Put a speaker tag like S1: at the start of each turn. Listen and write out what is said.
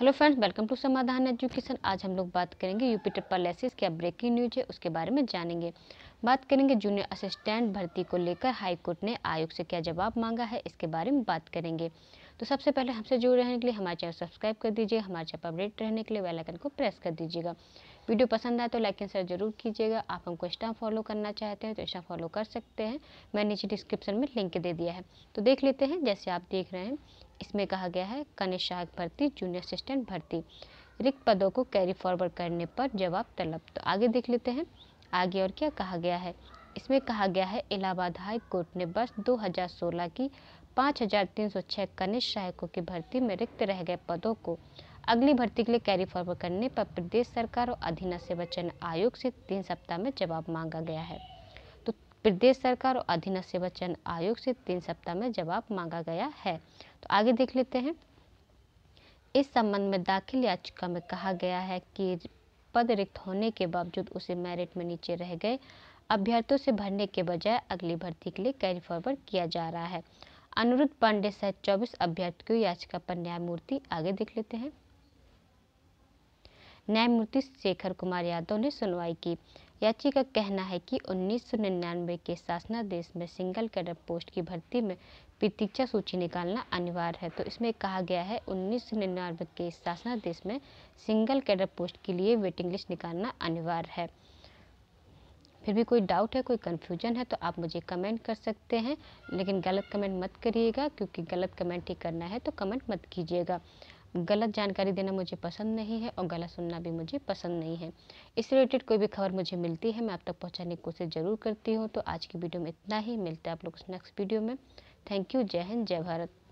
S1: hello friends welcome to Samadhan education आज हम लोग बात करेंगे यूपी ट्रिपल एसिस क्या ब्रेकिंग न्यूज है उसके बारे में जानेंगे बात करेंगे जूनियर असिस्टेंट भर्ती को लेकर हाईकोर्ट ने आयोग से क्या जवाब मांगा है इसके बारे में बात करेंगे तो सबसे पहले हमसे जुड़े रहने के लिए हमारे चैनल सब्सक्राइब कर दीजिए हमारे चैनल अपडेट रहने के लिए बेलाइकन को प्रेस कर दीजिएगा वीडियो पसंद आए तो लाइक एंड शेयर जरूर कीजिएगा आप हमको इंस्टा फॉलो करना चाहते हैं तो इंस्टा फॉलो कर सकते हैं मैंने नीचे डिस्क्रिप्शन में लिंक दे दिया है तो देख लेते हैं जैसे आप देख रहे हैं इसमें कहा गया है कनिष्ठ सहायक भर्ती जूनियर असिस्टेंट भर्ती रिक्त पदों को कैरी फॉरवर्ड करने पर जवाब तलब तो आगे देख लेते हैं आगे और क्या कहा गया है इसमें कहा गया है इलाहाबाद हाई कोर्ट ने वर्ष 2016 की 5,306 कनिष्ठ सहायकों की भर्ती में रिक्त रह गए पदों को अगली भर्ती के लिए कैरी फॉरवर्ड करने पर प्रदेश सरकार और अधीन सेवा चयन आयोग से तीन सप्ताह में जवाब मांगा गया है तो प्रदेश सरकार और अधीन सेवा चयन आयोग से तीन सप्ताह में जवाब मांगा गया है तो आगे देख लेते हैं इस संबंध में दाखिल याचिका में कहा गया है कि पद रिक्त होने के बावजूद उसे मेरिट में नीचे रह गए अभ्यर्थियों से भरने के बजाय अगली भर्ती के लिए कैरी फॉरवर्ड किया जा रहा है अनुरुद्ध पांडे सहित चौबीस अभ्यर्थियों याचिका पर न्यायमूर्ति आगे देख लेते हैं न्यायमूर्ति शेखर कुमार यादव ने सुनवाई की याचिका कहना है कि 1999 के शासनादेश में सिंगल कैडर पोस्ट की भर्ती में प्रतीक्षा सूची निकालना अनिवार्य है तो इसमें कहा गया है 1999 के शासनादेश में सिंगल कैडर पोस्ट के लिए वेटिंग लिस्ट निकालना अनिवार्य है फिर भी कोई डाउट है कोई कन्फ्यूजन है तो आप मुझे कमेंट कर सकते हैं लेकिन गलत कमेंट मत करिएगा क्योंकि गलत कमेंट ही करना है तो कमेंट मत कीजिएगा गलत जानकारी देना मुझे पसंद नहीं है और गलत सुनना भी मुझे पसंद नहीं है इस रिलेटेड कोई भी खबर मुझे मिलती है मैं आप तक पहुँचाने की कोशिश ज़रूर करती हूँ तो आज की वीडियो में इतना ही मिलता है आप लोग नेक्स्ट वीडियो में थैंक यू जय हिंद जय भारत